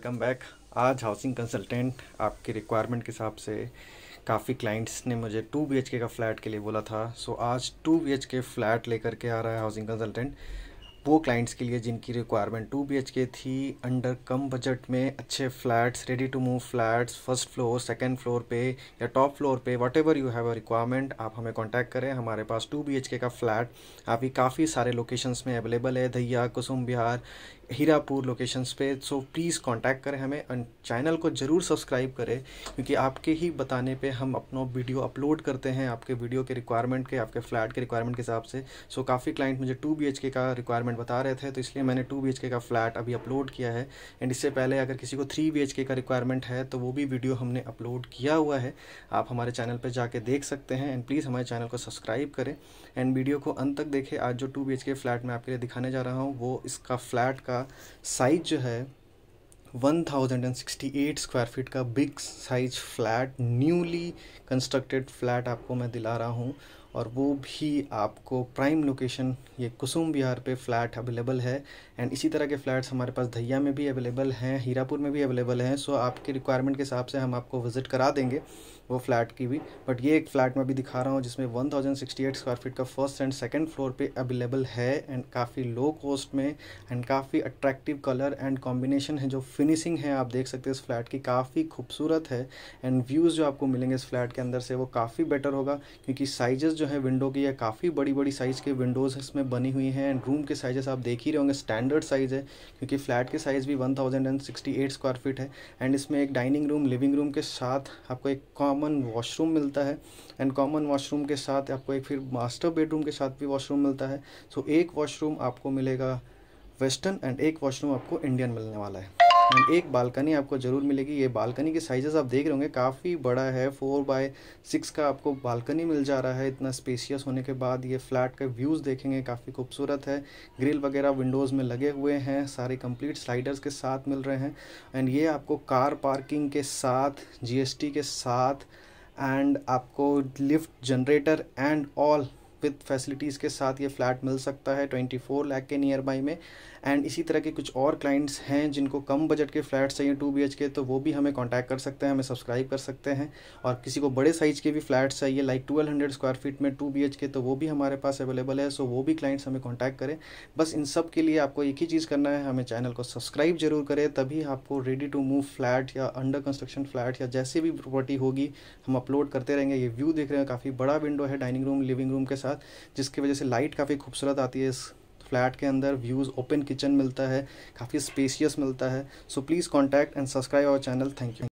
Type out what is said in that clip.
welcome back आज housing consultant आपके requirement के हिसाब से काफ़ी क्लाइंट्स ने मुझे टू बी का फ्लैट के लिए बोला था सो so, आज टू बी के फ्लैट लेकर के आ रहा है हाउसिंग कंसल्टेंट वो क्लाइंट्स के लिए जिनकी रिक्वायरमेंट टू बी के थी अंडर कम बजट में अच्छे flats ready to move flats first floor second floor पे या टॉप फ्लोर पे whatever you have a requirement आप हमें कॉन्टैक्ट करें हमारे पास टू बी का फ्लैट अभी काफ़ी सारे लोकेशंस में अवेलेबल है धैया कुसुम बिहार हीरापुर लोकेशंस पे सो प्लीज़ कांटेक्ट करें हमें एंड चैनल को ज़रूर सब्सक्राइब करें क्योंकि आपके ही बताने पे हम अपना वीडियो अपलोड करते हैं आपके वीडियो के रिक्वायरमेंट के आपके फ्लैट के रिक्वायरमेंट के हिसाब से सो so, काफ़ी क्लाइंट मुझे टू बी का रिक्वायरमेंट बता रहे थे तो इसलिए मैंने टू बी का फ्लैट अभी अपलोड किया है एंड इससे पहले अगर किसी को थ्री बी का रिक्वायरमेंट है तो वो भी वीडियो हमने अपलोड किया हुआ है आप हमारे चैनल पर जाके देख सकते हैं एंड प्लीज़ हमारे चैनल को सब्सक्राइब करें एंड वीडियो को अंत तक देखें आज जो टू बी फ्लैट मैं आपके लिए दिखाने जा रहा हूँ वो इसका फ्लैट का का साइज जो है 1068 स्क्वायर फीट का big size flat newly constructed flat आपको मैं दिला रहा हूँ और वो भी आपको प्राइम लोकेशन ये कुसुम बिहार पे फ्लैट अवेलेबल है एंड इसी तरह के फ्लैट्स हमारे पास धैया में भी अवेलेबल हैं हीरापुर में भी अवेलेबल हैं सो आपके रिक्वायरमेंट के हिसाब से हम आपको विज़िट करा देंगे वो फ्लैट की भी बट ये एक फ्लैट में भी दिखा रहा हूँ जिसमें 1068 स्क्वायर फीट का फर्स्ट एंड सेकंड फ्लोर पे अवेलेबल है एंड काफ़ी लो कॉस्ट में एंड काफ़ी अट्रैक्टिव कलर एंड कॉम्बिनेशन है जो फिनिशिंग है आप देख सकते हैं इस फ्लैट की काफ़ी खूबसूरत है एंड व्यूज़ जो आपको मिलेंगे इस फ्लैट के अंदर से वो काफ़ी बेटर होगा क्योंकि साइजेस जो है विंडो की है काफ़ी बड़ी बड़ी साइज़ के विंडोज़ इसमें बनी हुई हैं एंड रूम के साइजेस आप देख ही रहे होंगे स्टैंडर्ड साइज़ है क्योंकि फ्लैट के साइज़ भी एट स्क्वायर फीट है एंड इसमें एक डाइनिंग रूम लिविंग रूम के साथ आपको एक कॉमन वॉशरूम मिलता है एंड कॉमन वॉशरूम के साथ आपको एक फिर मास्टर बेडरूम के साथ भी वॉशरूम मिलता है सो so, एक वॉशरूम आपको मिलेगा वेस्टर्न एंड एक वॉशरूम आपको इंडियन मिलने वाला है एंड एक बालकनी आपको ज़रूर मिलेगी ये बालकनी के साइजेस आप देख रहे होंगे काफ़ी बड़ा है फोर बाय सिक्स का आपको बालकनी मिल जा रहा है इतना स्पेशियस होने के बाद ये फ्लैट का व्यूज़ देखेंगे काफ़ी खूबसूरत है ग्रिल वगैरह विंडोज़ में लगे हुए हैं सारे कंप्लीट स्लाइडर्स के साथ मिल रहे हैं एंड ये आपको कार पार्किंग के साथ जी के साथ एंड आपको lift generator and all with facilities के साथ ये फ्लैट मिल सकता है ट्वेंटी फोर लाख के नियर बाई में एंड इसी तरह के कुछ और क्लाइंट्स हैं जिनको कम बजट के फ्लैट चाहिए टू बी के तो वो भी हमें कॉन्टैक्ट कर सकते हैं हमें सब्सक्राइब कर सकते हैं और किसी को बड़े साइज़ के भी फ्लैट चाहिए like twelve hundred square feet में टू बी के तो वो भी हमारे पास अवेलेबल है सो वो भी क्लाइंट्स हमें कॉन्टैक्ट करें बस इन सब के लिए आपको एक ही चीज़ करना है हमें चैनल को सब्सक्राइब जरूर करें तभी आपको रेडी टू मूव फ्लैट या अंडर कंस्ट्रक्शन फ्लैट या जैसे भी प्रॉपर्टी होगी हम अपलोड करते रहेंगे ये व्यू देख रहे हैं काफ़ी बड़ा विंडो है डाइनिंग रूम लिविंग रूम के साथ साथ जिसकी वजह से लाइट काफ़ी खूबसूरत आती है इस फ्लैट के अंदर व्यूज़ ओपन किचन मिलता है काफ़ी स्पेशियस मिलता है so please contact and subscribe our channel thank you